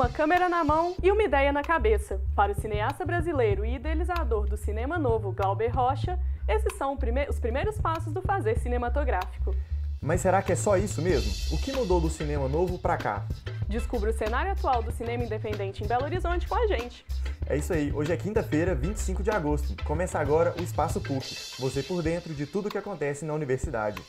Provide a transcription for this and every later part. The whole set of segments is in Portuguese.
uma câmera na mão e uma ideia na cabeça. Para o cineasta brasileiro e idealizador do cinema novo Glauber Rocha, esses são os primeiros passos do fazer cinematográfico. Mas será que é só isso mesmo? O que mudou do cinema novo para cá? Descubra o cenário atual do cinema independente em Belo Horizonte com a gente. É isso aí, hoje é quinta-feira, 25 de agosto. Começa agora o Espaço PUC, você por dentro de tudo o que acontece na universidade.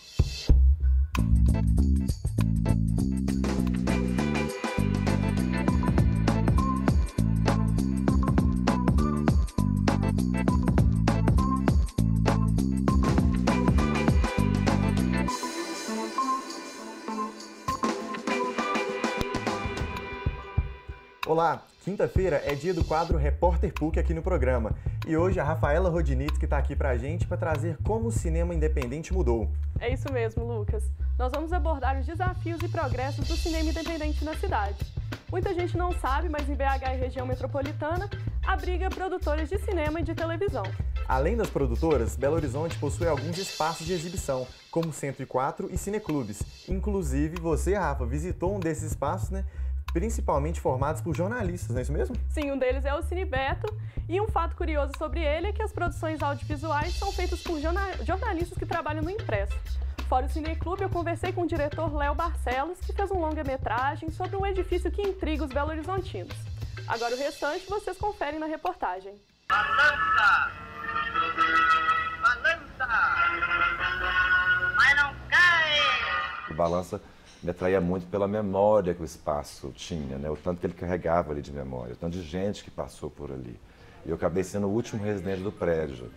Olá, quinta-feira é dia do quadro Repórter PUC aqui no programa e hoje a Rafaela Rodinitz que está aqui para a gente para trazer como o cinema independente mudou. É isso mesmo, Lucas. Nós vamos abordar os desafios e progressos do cinema independente na cidade. Muita gente não sabe, mas em BH e região metropolitana abriga produtores de cinema e de televisão. Além das produtoras, Belo Horizonte possui alguns espaços de exibição, como 104 e cineclubes. Inclusive, você, Rafa, visitou um desses espaços, né? principalmente formados por jornalistas, não é isso mesmo? Sim, um deles é o Cine Beto. E um fato curioso sobre ele é que as produções audiovisuais são feitas por jornalistas que trabalham no impresso. Fora o Cineclube, eu conversei com o diretor Léo Barcelos, que fez um longa-metragem sobre um edifício que intriga os belo-horizontinos. Agora o restante vocês conferem na reportagem. Balança! Balança! Mas não cai! Balança me atraía muito pela memória que o espaço tinha, né? o tanto que ele carregava ali de memória, o tanto de gente que passou por ali. E eu acabei sendo o último residente do prédio.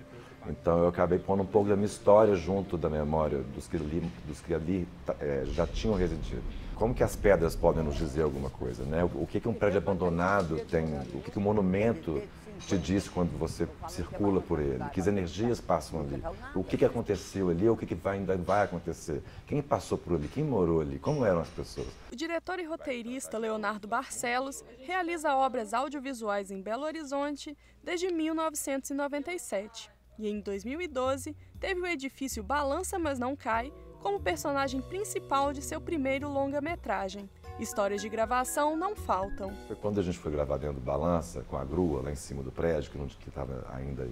Então eu acabei pondo um pouco da minha história junto da memória dos que ali, dos que ali tá, é, já tinham residido. Como que as pedras podem nos dizer alguma coisa, né? O, o que, que um prédio abandonado tem, o que, que um monumento te diz quando você circula por ele, que energias passam ali, o que, que aconteceu ali, o que, que vai, ainda vai acontecer, quem passou por ali, quem morou ali, como eram as pessoas. O diretor e roteirista Leonardo Barcelos realiza obras audiovisuais em Belo Horizonte desde 1997. E em 2012, teve o edifício Balança Mas Não Cai como personagem principal de seu primeiro longa-metragem. Histórias de gravação não faltam. Foi quando a gente foi gravar dentro do Balança, com a grua lá em cima do prédio, que estava ainda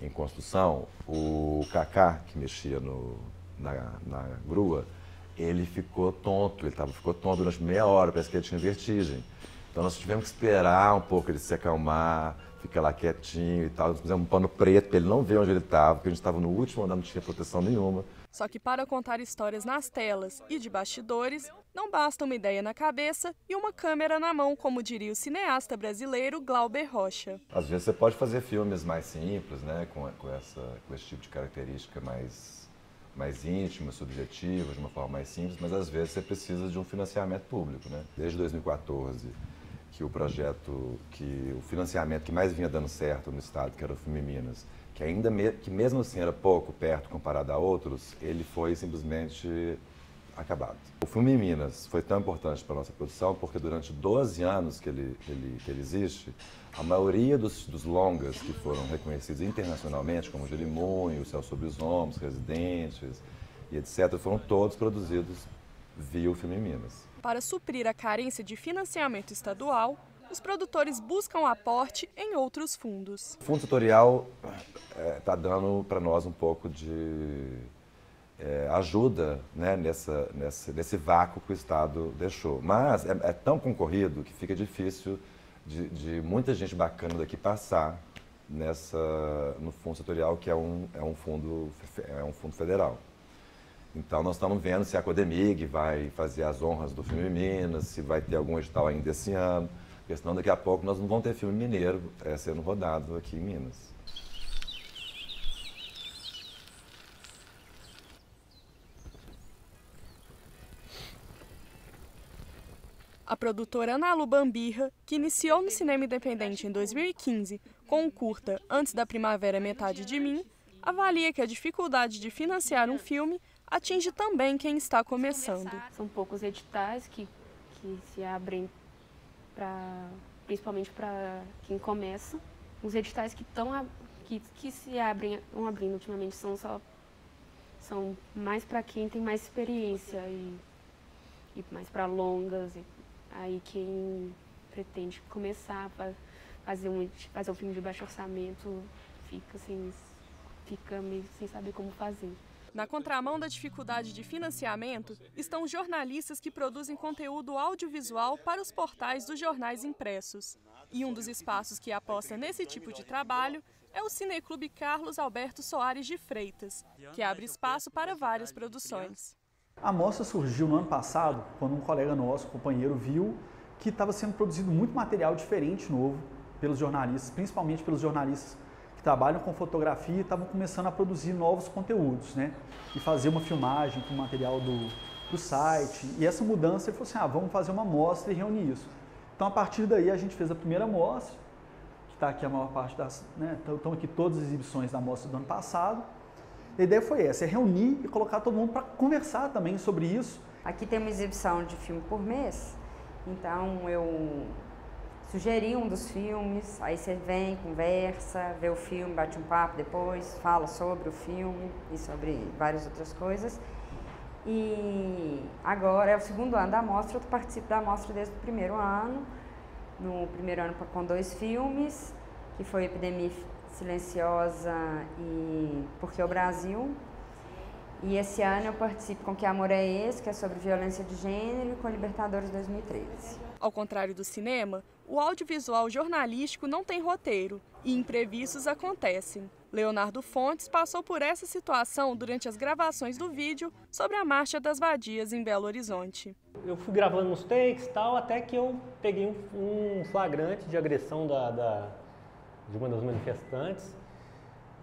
em, em, construção, o Cacá, que mexia no, na, na grua, ele ficou tonto, ele tava, ficou tonto durante meia hora, parece que ele tinha vertigem. Então nós tivemos que esperar um pouco ele se acalmar, ficar lá quietinho e tal. Nós fizemos um pano preto para ele não ver onde ele estava, porque a gente estava no último andar, não tinha proteção nenhuma. Só que para contar histórias nas telas e de bastidores, não basta uma ideia na cabeça e uma câmera na mão, como diria o cineasta brasileiro Glauber Rocha. Às vezes você pode fazer filmes mais simples, né, com, com, essa, com esse tipo de característica mais, mais íntima, subjetiva, de uma forma mais simples, mas às vezes você precisa de um financiamento público. Né? Desde 2014, que o projeto, que o financiamento que mais vinha dando certo no estado, que era o Filme Minas, que ainda me, que mesmo assim era pouco perto comparado a outros, ele foi simplesmente acabado. O filme Minas foi tão importante para a nossa produção porque durante 12 anos que ele, ele, que ele existe, a maioria dos, dos longas que foram reconhecidos internacionalmente, como O Céu Sobre os Homens, Residentes e etc., foram todos produzidos via o filme Minas. Para suprir a carência de financiamento estadual, os produtores buscam aporte em outros fundos. O Fundo Tutorial está eh, é, dando para nós um pouco de é, ajuda né, nessa, nessa, nesse vácuo que o Estado deixou. Mas é, é tão concorrido que fica difícil de, de, muita gente bacana daqui passar nessa, no fundo setorial, que é um, é um, fundo, é um fundo federal. Então, nós estamos vendo se a Codemig vai fazer as honras do filme Minas, se vai ter algum edital ainda esse ano, porque senão daqui a pouco nós não vamos ter filme mineiro é, sendo rodado aqui em Minas. a produtora Ana Lu Bambirra, que iniciou no cinema independente em 2015 com o um curta Antes da Primavera Metade de Mim, avalia que a dificuldade de financiar um filme atinge também quem está começando. São poucos editais que, que se abrem para principalmente para quem começa. Os editais que estão que, que se abrem, estão abrindo ultimamente são só são mais para quem tem mais experiência e, e mais para longas e Aí quem pretende começar a fazer um, fazer um filme de baixo orçamento fica assim, fica meio sem saber como fazer. Na contramão da dificuldade de financiamento, estão jornalistas que produzem conteúdo audiovisual para os portais dos jornais impressos. E um dos espaços que aposta nesse tipo de trabalho é o Cineclube Carlos Alberto Soares de Freitas, que abre espaço para várias produções. A amostra surgiu no ano passado, quando um colega nosso, companheiro, viu que estava sendo produzido muito material diferente novo pelos jornalistas, principalmente pelos jornalistas que trabalham com fotografia e estavam começando a produzir novos conteúdos, né? E fazer uma filmagem com o material do, do site. E essa mudança, ele falou assim, ah, vamos fazer uma amostra e reunir isso. Então, a partir daí, a gente fez a primeira amostra, que está aqui a maior parte das... Né? Estão aqui todas as exibições da amostra do ano passado. A ideia foi essa, é reunir e colocar todo mundo para conversar também sobre isso. Aqui tem uma exibição de filme por mês, então eu sugeri um dos filmes, aí você vem, conversa, vê o filme, bate um papo depois, fala sobre o filme e sobre várias outras coisas. E agora é o segundo ano da amostra, eu participo da amostra desde o primeiro ano, no primeiro ano com dois filmes, que foi Epidemia silenciosa e porque é o Brasil. E esse ano eu participo com Que Amor é Esse, que é sobre violência de gênero, com Libertadores 2013. Ao contrário do cinema, o audiovisual jornalístico não tem roteiro e imprevistos acontecem. Leonardo Fontes passou por essa situação durante as gravações do vídeo sobre a Marcha das Vadias em Belo Horizonte. Eu fui gravando uns takes tal, até que eu peguei um flagrante de agressão da, da de uma das manifestantes.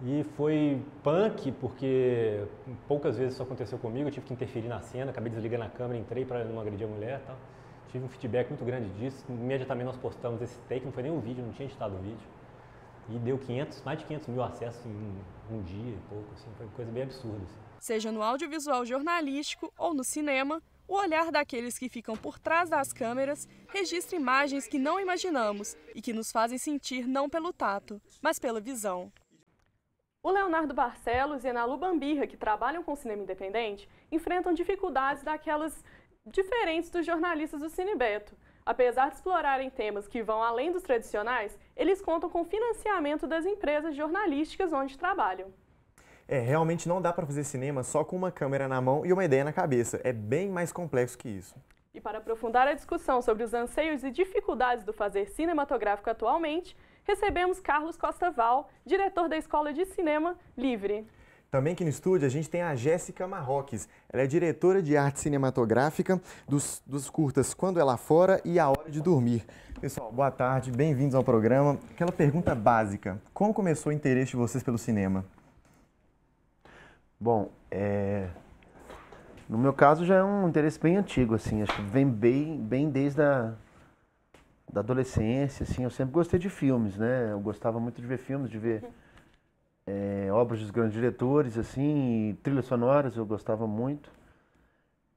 E foi punk, porque poucas vezes isso aconteceu comigo, eu tive que interferir na cena, acabei desligando a câmera, entrei para não agredir a mulher tal. Tive um feedback muito grande disso, imediatamente nós postamos esse take, não foi nem um vídeo, não tinha editado o vídeo. E deu 500, mais de 500 mil acessos em um dia e pouco, assim, foi uma coisa bem absurda. Assim. Seja no audiovisual jornalístico ou no cinema, o olhar daqueles que ficam por trás das câmeras registra imagens que não imaginamos e que nos fazem sentir não pelo tato, mas pela visão. O Leonardo Barcelos e a Nalu Bambirra, que trabalham com cinema independente, enfrentam dificuldades daquelas diferentes dos jornalistas do Cinebeto. Apesar de explorarem temas que vão além dos tradicionais, eles contam com financiamento das empresas jornalísticas onde trabalham. É, realmente não dá para fazer cinema só com uma câmera na mão e uma ideia na cabeça. É bem mais complexo que isso. E para aprofundar a discussão sobre os anseios e dificuldades do fazer cinematográfico atualmente, recebemos Carlos Costa Val, diretor da Escola de Cinema Livre. Também aqui no estúdio a gente tem a Jéssica Marroques. Ela é diretora de arte cinematográfica dos, dos curtas Quando Ela Fora e A Hora de Dormir. Pessoal, boa tarde, bem-vindos ao programa. Aquela pergunta básica, como começou o interesse de vocês pelo cinema? Bom, é... no meu caso já é um interesse bem antigo, assim, acho que vem bem, bem desde a da adolescência, assim, eu sempre gostei de filmes, né? Eu gostava muito de ver filmes, de ver é, obras dos grandes diretores, assim, trilhas sonoras, eu gostava muito.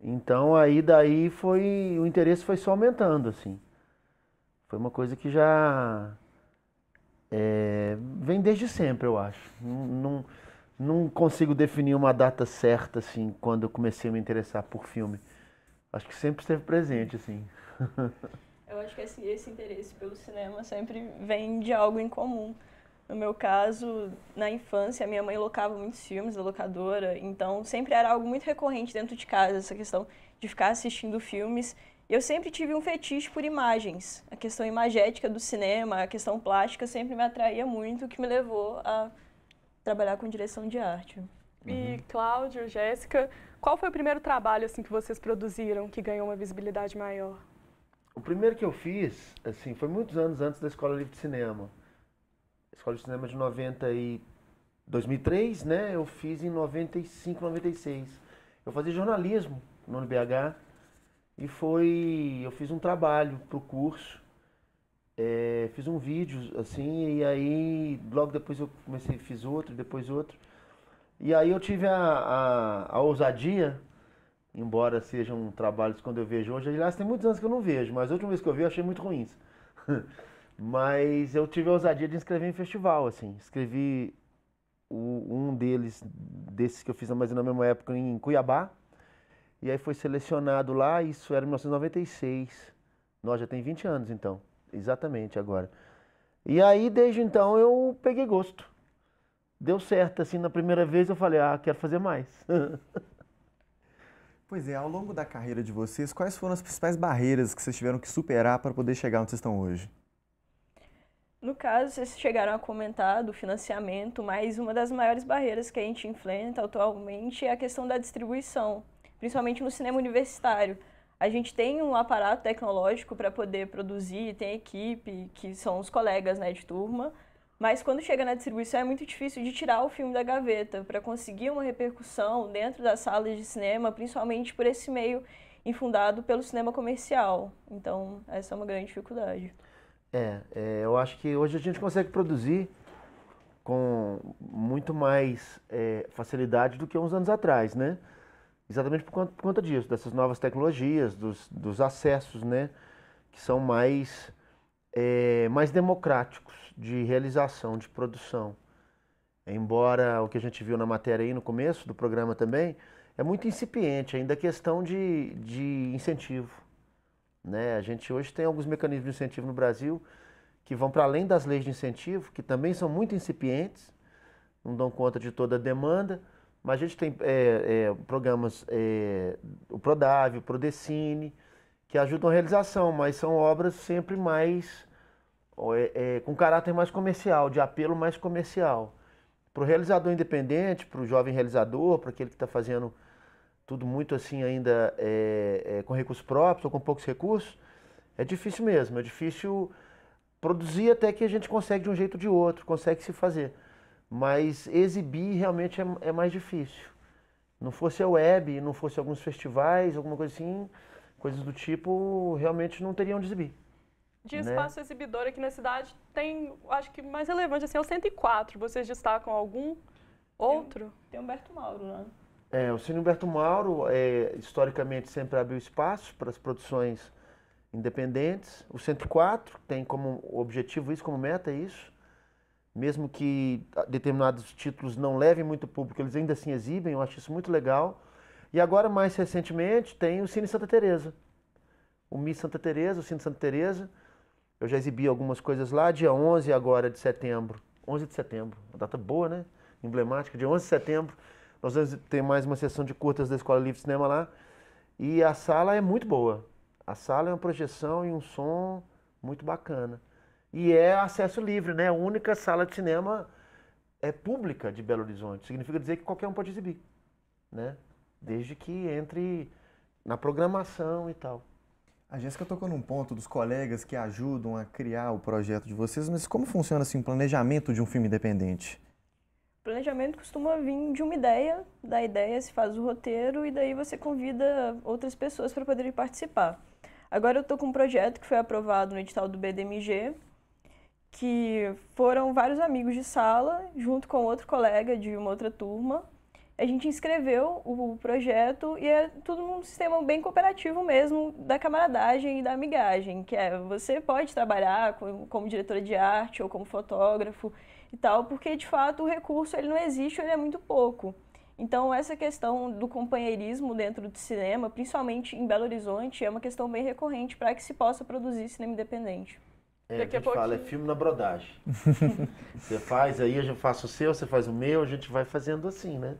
Então aí daí foi o interesse foi só aumentando, assim. Foi uma coisa que já é, vem desde sempre, eu acho. não, não não consigo definir uma data certa, assim, quando eu comecei a me interessar por filme. Acho que sempre esteve presente, assim. eu acho que esse, esse interesse pelo cinema sempre vem de algo em comum. No meu caso, na infância, minha mãe locava muitos filmes da locadora, então sempre era algo muito recorrente dentro de casa, essa questão de ficar assistindo filmes. Eu sempre tive um fetiche por imagens. A questão imagética do cinema, a questão plástica sempre me atraía muito, o que me levou a trabalhar com direção de arte. E uhum. Cláudio, Jéssica, qual foi o primeiro trabalho assim que vocês produziram que ganhou uma visibilidade maior? O primeiro que eu fiz, assim, foi muitos anos antes da Escola Livre de Cinema. Escola de Cinema é de 90 e 2003, né? Eu fiz em 95, 96. Eu fazia jornalismo no NBH e foi, eu fiz um trabalho pro curso é, fiz um vídeo assim e aí logo depois eu comecei fiz outro depois outro e aí eu tive a, a, a ousadia embora sejam trabalhos quando eu vejo hoje aliás tem muitos anos que eu não vejo mas a última vez que eu vi eu achei muito ruins mas eu tive a ousadia de escrever em festival assim escrevi o, um deles desses que eu fiz mais na mesma época em Cuiabá e aí foi selecionado lá isso era 1996 nós já tem 20 anos então Exatamente, agora. E aí, desde então, eu peguei gosto. Deu certo, assim, na primeira vez eu falei, ah, quero fazer mais. pois é, ao longo da carreira de vocês, quais foram as principais barreiras que vocês tiveram que superar para poder chegar onde vocês estão hoje? No caso, vocês chegaram a comentar do financiamento, mas uma das maiores barreiras que a gente enfrenta atualmente é a questão da distribuição, principalmente no cinema universitário a gente tem um aparato tecnológico para poder produzir, tem equipe, que são os colegas né, de turma, mas quando chega na distribuição é muito difícil de tirar o filme da gaveta para conseguir uma repercussão dentro das salas de cinema, principalmente por esse meio infundado pelo cinema comercial. Então, essa é uma grande dificuldade. É, é eu acho que hoje a gente consegue produzir com muito mais é, facilidade do que uns anos atrás, né? Exatamente por conta, por conta disso, dessas novas tecnologias, dos, dos acessos, né? Que são mais, é, mais democráticos de realização, de produção. Embora o que a gente viu na matéria aí no começo do programa também, é muito incipiente ainda a questão de, de incentivo. Né? A gente hoje tem alguns mecanismos de incentivo no Brasil que vão para além das leis de incentivo, que também são muito incipientes, não dão conta de toda a demanda, mas a gente tem é, é, programas, é, o Prodave, o Prodecine, que ajudam a realização, mas são obras sempre mais é, é, com caráter mais comercial, de apelo mais comercial. Para o realizador independente, para o jovem realizador, para aquele que está fazendo tudo muito assim ainda é, com recursos próprios ou com poucos recursos, é difícil mesmo, é difícil produzir até que a gente consegue de um jeito ou de outro, consegue se fazer. Mas exibir realmente é, é mais difícil. Não fosse a web, não fosse alguns festivais, alguma coisa assim, coisas do tipo, realmente não teriam de exibir de né? espaço exibidor aqui na cidade tem, acho que mais relevante, assim, é o 104. Vocês destacam algum outro? Tem, Humberto Mauro, né? É, o Cine Humberto Mauro, é, historicamente, sempre abriu espaço para as produções independentes. O 104 tem como objetivo isso, como meta é isso mesmo que ah, determinados títulos não levem muito público, eles ainda assim exibem, eu acho isso muito legal. E agora, mais recentemente, tem o Cine Santa Teresa. O Mi Santa Teresa, o Cine Santa Teresa. Eu já exibi algumas coisas lá, dia 11 agora de setembro. 11 de setembro, uma data boa, né? Emblemática, dia 11 de setembro. Nós vamos ter mais uma sessão de curtas da Escola Livre de Cinema lá. E a sala é muito boa. A sala é uma projeção e um som muito bacana. E é acesso livre, né? A única sala de cinema é pública de Belo Horizonte. Significa dizer que qualquer um pode exibir, né? Desde que entre na programação e tal. A Jéssica tocou num ponto dos colegas que ajudam a criar o projeto de vocês, mas como funciona assim, o planejamento de um filme independente? O planejamento costuma vir de uma ideia, da ideia se faz o roteiro e daí você convida outras pessoas para poderem participar. Agora eu estou com um projeto que foi aprovado no edital do BDMG, que foram vários amigos de sala, junto com outro colega de uma outra turma. A gente inscreveu o projeto e é tudo um sistema bem cooperativo mesmo, da camaradagem e da amigagem, que é você pode trabalhar como, como diretora de arte ou como fotógrafo e tal, porque de fato o recurso ele não existe, ele é muito pouco. Então, essa questão do companheirismo dentro do cinema, principalmente em Belo Horizonte, é uma questão bem recorrente para que se possa produzir cinema independente. É, Daqui a, gente fala, é filme na brodagem. você faz aí, eu já faço o seu, você faz o meu, a gente vai fazendo assim, né?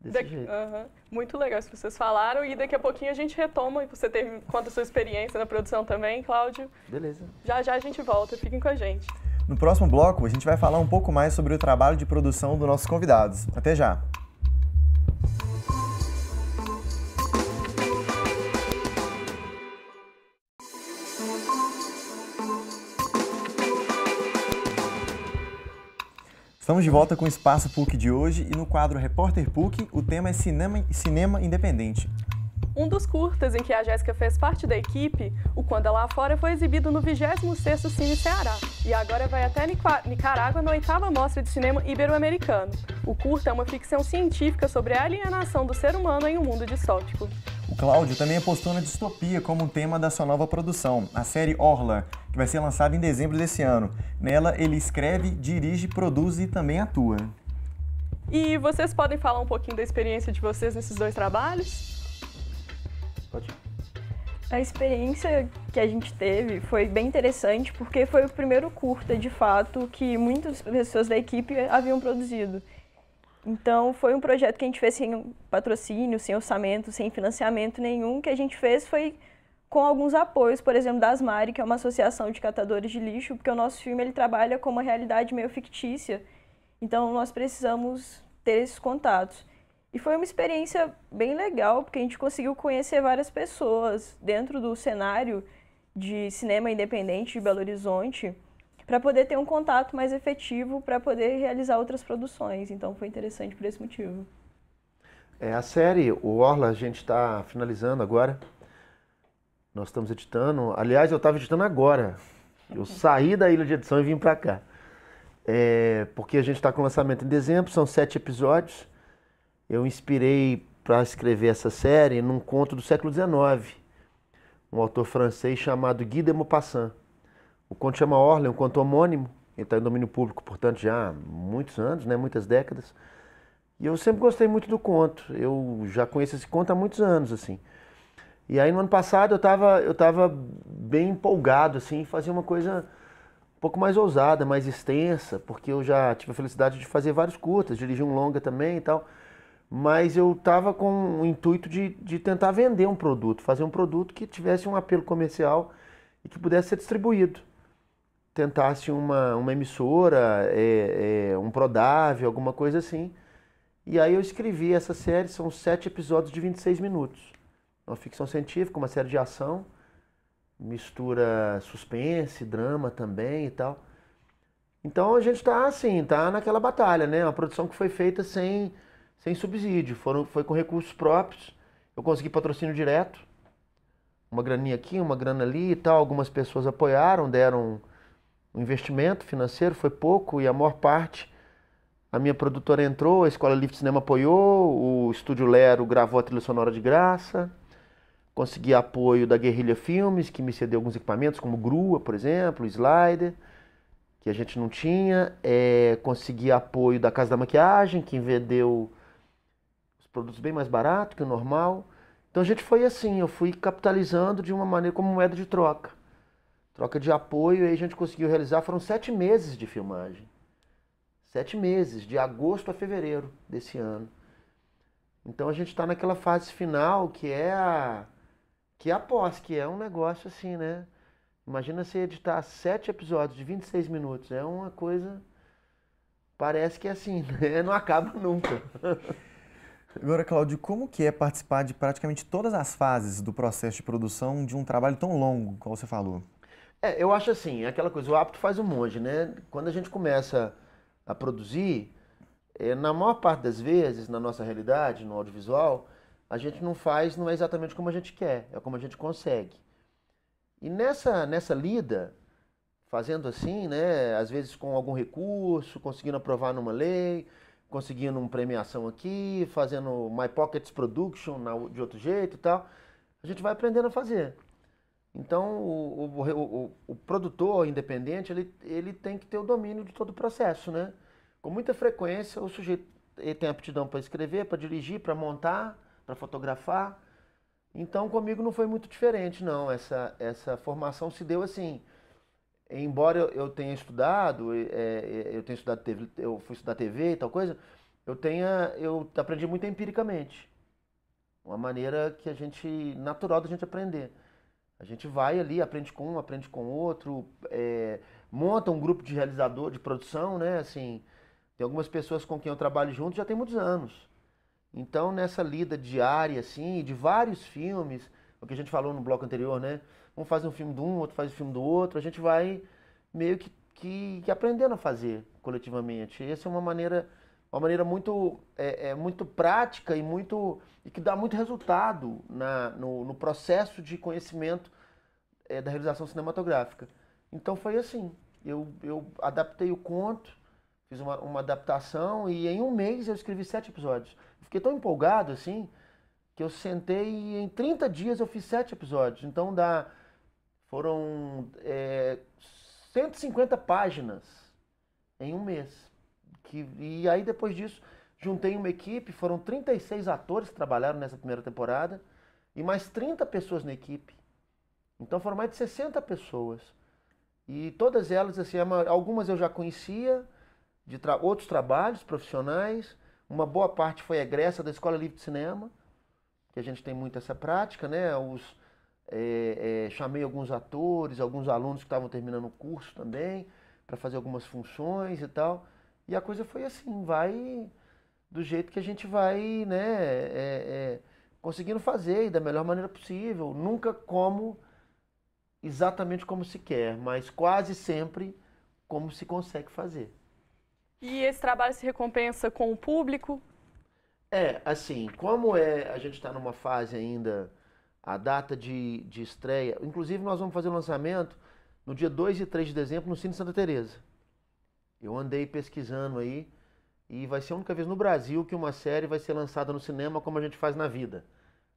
Daqui, uh -huh. Muito legal isso que vocês falaram e daqui a pouquinho a gente retoma e você teve conta a sua experiência na produção também, Cláudio. Beleza. Já já a gente volta, fiquem com a gente. No próximo bloco a gente vai falar um pouco mais sobre o trabalho de produção dos nossos convidados. Até já. Estamos de volta com o Espaço PUC de hoje e no quadro Repórter PUC o tema é Cinema, cinema Independente. Um dos curtas em que a Jéssica fez parte da equipe, o Quando Lá Fora, foi exibido no 26º Cine Ceará e agora vai até Nicarágua na oitava Mostra de Cinema Ibero-Americano. O curta é uma ficção científica sobre a alienação do ser humano em um mundo distópico. Cláudio também apostou na distopia como um tema da sua nova produção, a série Orla, que vai ser lançada em dezembro desse ano. Nela, ele escreve, dirige, produz e também atua. E vocês podem falar um pouquinho da experiência de vocês nesses dois trabalhos? Pode. A experiência que a gente teve foi bem interessante porque foi o primeiro curta, de fato, que muitas pessoas da equipe haviam produzido. Então, foi um projeto que a gente fez sem patrocínio, sem orçamento, sem financiamento nenhum. que a gente fez foi com alguns apoios, por exemplo, da Asmari, que é uma associação de catadores de lixo, porque o nosso filme ele trabalha com uma realidade meio fictícia. Então, nós precisamos ter esses contatos. E foi uma experiência bem legal, porque a gente conseguiu conhecer várias pessoas dentro do cenário de cinema independente de Belo Horizonte para poder ter um contato mais efetivo para poder realizar outras produções. Então foi interessante por esse motivo. É, a série, o Orla, a gente está finalizando agora. Nós estamos editando. Aliás, eu estava editando agora. Eu saí da ilha de edição e vim para cá. É, porque a gente está com lançamento em dezembro, são sete episódios. Eu inspirei para escrever essa série num conto do século XIX, um autor francês chamado Guy de Maupassant. O conto chama Orlean, é um conto homônimo. Ele está em domínio público, portanto, já há muitos anos, né? muitas décadas. E eu sempre gostei muito do conto. Eu já conheço esse conto há muitos anos, assim. E aí, no ano passado, eu estava eu tava bem empolgado, assim, em fazer uma coisa um pouco mais ousada, mais extensa, porque eu já tive a felicidade de fazer vários curtas, dirigir um longa também e tal. Mas eu estava com o intuito de, de tentar vender um produto, fazer um produto que tivesse um apelo comercial e que pudesse ser distribuído tentasse uma, uma emissora, é, é, um Prodave, alguma coisa assim. E aí eu escrevi essa série, são sete episódios de 26 minutos. Uma ficção científica, uma série de ação, mistura suspense, drama também e tal. Então a gente está assim, está naquela batalha, né? Uma produção que foi feita sem, sem subsídio, foram, foi com recursos próprios. Eu consegui patrocínio direto, uma graninha aqui, uma grana ali e tal. Algumas pessoas apoiaram, deram o investimento financeiro foi pouco e a maior parte a minha produtora entrou, a Escola Lift Cinema apoiou, o Estúdio Lero gravou a trilha sonora de graça, consegui apoio da Guerrilha Filmes, que me cedeu alguns equipamentos, como grua, por exemplo, slider, que a gente não tinha, é, consegui apoio da Casa da Maquiagem, que vendeu os produtos bem mais barato que o normal. Então a gente foi assim, eu fui capitalizando de uma maneira como moeda de troca troca de apoio, e aí a gente conseguiu realizar. Foram sete meses de filmagem. Sete meses, de agosto a fevereiro desse ano. Então a gente está naquela fase final que é a que é a pós, que é um negócio assim, né? Imagina você editar sete episódios de 26 minutos. É uma coisa. Parece que é assim, né? Não acaba nunca. Agora, Cláudio, como que é participar de praticamente todas as fases do processo de produção de um trabalho tão longo, como você falou? É, eu acho assim, é aquela coisa, o hábito faz o um monge, né? Quando a gente começa a produzir, é, na maior parte das vezes, na nossa realidade, no audiovisual, a gente não faz, não é exatamente como a gente quer, é como a gente consegue. E nessa, nessa lida, fazendo assim, né, às vezes com algum recurso, conseguindo aprovar numa lei, conseguindo uma premiação aqui, fazendo My Pockets Production de outro jeito e tal, a gente vai aprendendo a fazer. Então, o, o, o, o, produtor independente, ele, ele tem que ter o domínio de todo o processo, né? Com muita frequência, o sujeito ele tem aptidão para escrever, para dirigir, para montar, para fotografar. Então, comigo não foi muito diferente, não. Essa, essa formação se deu assim. Embora eu tenha estudado, é, é, eu tenho estudado TV, eu fui estudar TV e tal coisa, eu tenha eu aprendi muito empiricamente. Uma maneira que a gente natural da gente aprender. A gente vai ali, aprende com um, aprende com outro, é, monta um grupo de realizador, de produção, né? Assim, tem algumas pessoas com quem eu trabalho junto já tem muitos anos. Então, nessa lida diária, assim, de vários filmes, o que a gente falou no bloco anterior, né? Um faz um filme de um, outro faz um filme do outro, a gente vai meio que, que, que aprendendo a fazer coletivamente. Essa é uma maneira uma maneira muito, é, é, muito prática e muito e que dá muito resultado na, no, no processo de conhecimento é, da realização cinematográfica. Então foi assim, eu, eu adaptei o conto, fiz uma, uma adaptação e em um mês eu escrevi sete episódios. Fiquei tão empolgado assim que eu sentei e em 30 dias eu fiz sete episódios. Então dá, foram é, 150 páginas em um mês. Que, e aí depois disso, juntei uma equipe, foram 36 atores que trabalharam nessa primeira temporada e mais 30 pessoas na equipe. Então foram mais de 60 pessoas. E todas elas, assim, é algumas eu já conhecia, de tra outros trabalhos profissionais, uma boa parte foi egressa da Escola Livre de Cinema, que a gente tem muito essa prática, né? Os, é, é, chamei alguns atores, alguns alunos que estavam terminando o curso também, para fazer algumas funções e tal. E a coisa foi assim, vai do jeito que a gente vai, né, é, é, conseguindo fazer e da melhor maneira possível. Nunca como exatamente como se quer, mas quase sempre como se consegue fazer. E esse trabalho se recompensa com o público? É, assim, como é, a gente está numa fase ainda, a data de, de estreia, inclusive nós vamos fazer o lançamento no dia 2 e 3 de dezembro no Cine Santa Teresa. Eu andei pesquisando aí e vai ser a única vez no Brasil que uma série vai ser lançada no cinema como a gente faz na vida,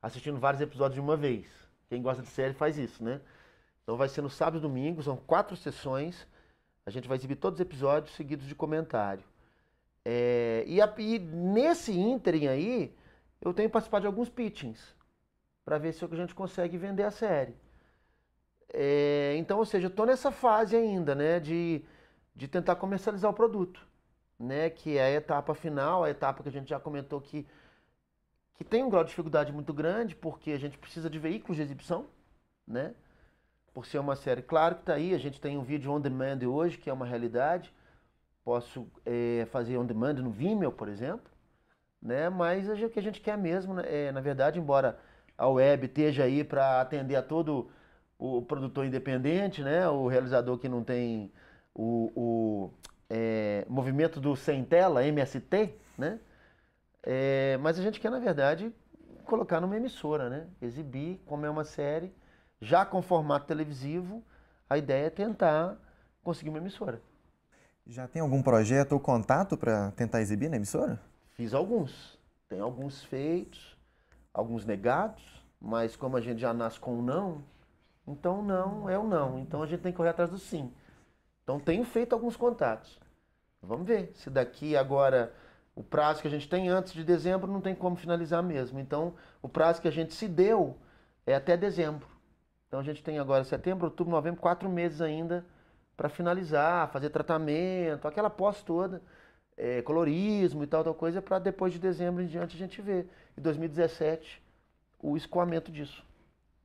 assistindo vários episódios de uma vez. Quem gosta de série faz isso, né? Então vai ser no sábado e domingo, são quatro sessões. A gente vai exibir todos os episódios seguidos de comentário. É, e, a, e, nesse ínterim aí, eu tenho participado de alguns pitchings para ver se é a gente consegue vender a série. É, então, ou seja, eu tô nessa fase ainda, né? De de tentar comercializar o produto, né? Que é a etapa final, a etapa que a gente já comentou que, que tem um grau de dificuldade muito grande, porque a gente precisa de veículos de exibição, né? Por ser uma série, claro que está aí, a gente tem um vídeo on demand hoje, que é uma realidade. Posso é, fazer on demand no Vimeo, por exemplo, né? Mas é o que a gente quer mesmo, né? é, na verdade, embora a web esteja aí para atender a todo o produtor independente, né? O realizador que não tem o, o é, movimento do Sem Tela, MST, né? É, mas a gente quer, na verdade, colocar numa emissora, né? Exibir, como é uma série, já com formato televisivo, a ideia é tentar conseguir uma emissora. Já tem algum projeto ou contato para tentar exibir na emissora? Fiz alguns. Tem alguns feitos, alguns negados, mas como a gente já nasce com o um não, então não é o um não. Então a gente tem que correr atrás do sim. Então tenho feito alguns contatos. Vamos ver se daqui agora o prazo que a gente tem antes de dezembro não tem como finalizar mesmo. Então o prazo que a gente se deu é até dezembro. Então a gente tem agora setembro, outubro, novembro, quatro meses ainda para finalizar, fazer tratamento, aquela pós toda, é, colorismo e tal, tal coisa, para depois de dezembro em diante a gente ver. Em 2017, o escoamento disso.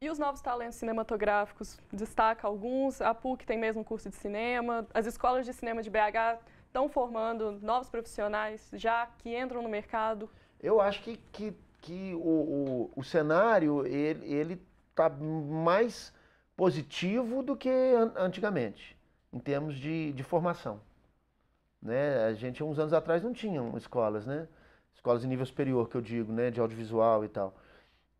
E os novos talentos cinematográficos destaca alguns. A PUC tem mesmo curso de cinema. As escolas de cinema de BH estão formando novos profissionais já que entram no mercado. Eu acho que, que, que o, o, o cenário ele, ele tá mais positivo do que an antigamente em termos de, de formação. Né? A gente, uns anos atrás, não tinha escolas, né? Escolas de nível superior, que eu digo, né? De audiovisual e tal.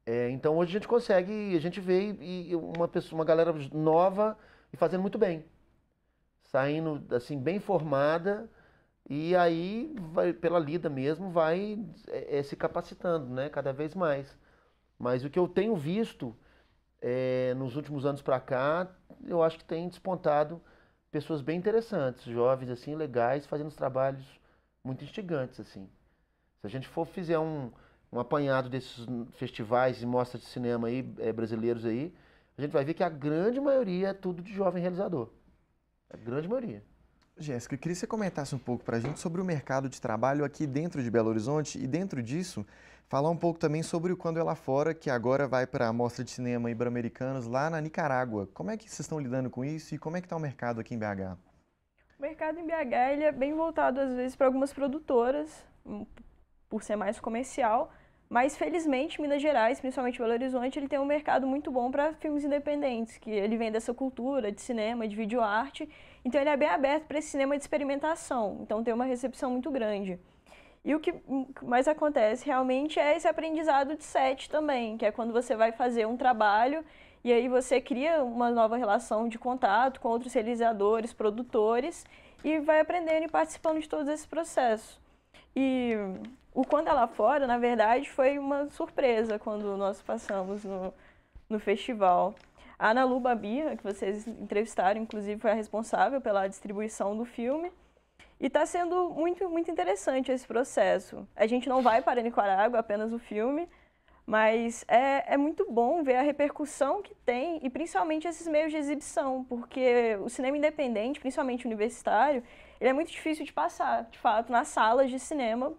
É, então hoje a gente consegue, a gente vê e, e uma pessoa, uma galera nova e fazendo muito bem, saindo assim bem formada e aí vai, pela lida mesmo vai é, é, se capacitando, né, cada vez mais. Mas o que eu tenho visto é, nos últimos anos para cá, eu acho que tem despontado pessoas bem interessantes, jovens assim legais, fazendo trabalhos muito instigantes assim. Se a gente for fizer um um apanhado desses festivais e mostras de cinema aí, é, brasileiros aí, a gente vai ver que a grande maioria é tudo de jovem realizador. A grande maioria. Jéssica, queria que você comentasse um pouco para a gente sobre o mercado de trabalho aqui dentro de Belo Horizonte e dentro disso, falar um pouco também sobre o Quando é Lá Fora, que agora vai para a Mostra de Cinema Ibero-Americanos lá na Nicarágua. Como é que vocês estão lidando com isso e como é que está o mercado aqui em BH? O mercado em BH ele é bem voltado às vezes para algumas produtoras, por ser mais comercial, mas felizmente Minas Gerais, principalmente Belo Horizonte, ele tem um mercado muito bom para filmes independentes, que ele vem dessa cultura de cinema, de videoarte, então ele é bem aberto para esse cinema de experimentação, então tem uma recepção muito grande. E o que mais acontece realmente é esse aprendizado de set também, que é quando você vai fazer um trabalho e aí você cria uma nova relação de contato com outros realizadores, produtores e vai aprendendo e participando de todos esses processos. E o Quando Lá Fora, na verdade, foi uma surpresa quando nós passamos no, no festival. A Ana Lu Babia, que vocês entrevistaram, inclusive, foi a responsável pela distribuição do filme. E está sendo muito, muito interessante esse processo. A gente não vai para Nicarágua, apenas o filme, mas é, é muito bom ver a repercussão que tem, e principalmente esses meios de exibição, porque o cinema independente, principalmente universitário, ele é muito difícil de passar, de fato, nas salas de cinema,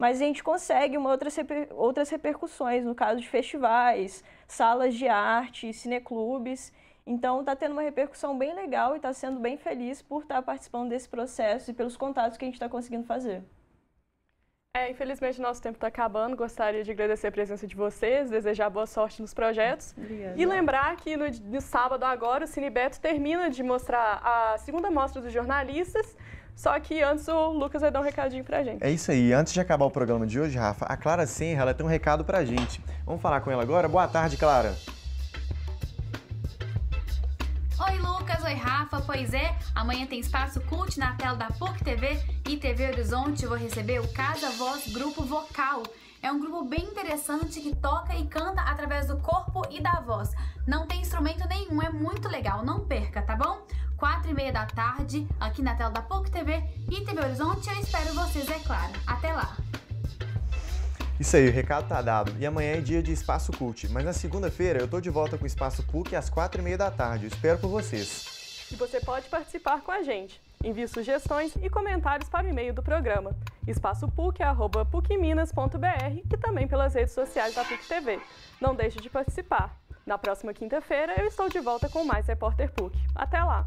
mas a gente consegue uma outras, reper, outras repercussões, no caso de festivais, salas de arte, cineclubes. Então está tendo uma repercussão bem legal e está sendo bem feliz por estar tá participando desse processo e pelos contatos que a gente está conseguindo fazer. É, infelizmente nosso tempo está acabando. Gostaria de agradecer a presença de vocês, desejar boa sorte nos projetos. Obrigada. E lembrar que no, no sábado agora o Cinebeto termina de mostrar a segunda mostra dos jornalistas só que antes o Lucas vai dar um recadinho pra gente. É isso aí. Antes de acabar o programa de hoje, Rafa, a Clara Senra ela tem um recado pra gente. Vamos falar com ela agora. Boa tarde, Clara. Oi, Lucas. Oi, Rafa. Pois é, amanhã tem espaço cult na tela da PUC TV e TV Horizonte. Vou receber o Casa Voz Grupo Vocal. É um grupo bem interessante que toca e canta através do corpo e da voz. Não tem instrumento nenhum, é muito legal. Não perca, tá bom? quatro e meia da tarde, aqui na tela da PUC TV e TV Horizonte. Eu espero vocês, é claro. Até lá! Isso aí, o recado tá dado. E amanhã é dia de Espaço Cult, mas na segunda-feira eu tô de volta com o Espaço PUC às quatro e meia da tarde. Eu espero por vocês. E você pode participar com a gente. Envie sugestões e comentários para o e-mail do programa espaçopuc.pucminas.br e também pelas redes sociais da PUC TV. Não deixe de participar. Na próxima quinta-feira eu estou de volta com mais Repórter PUC. Até lá!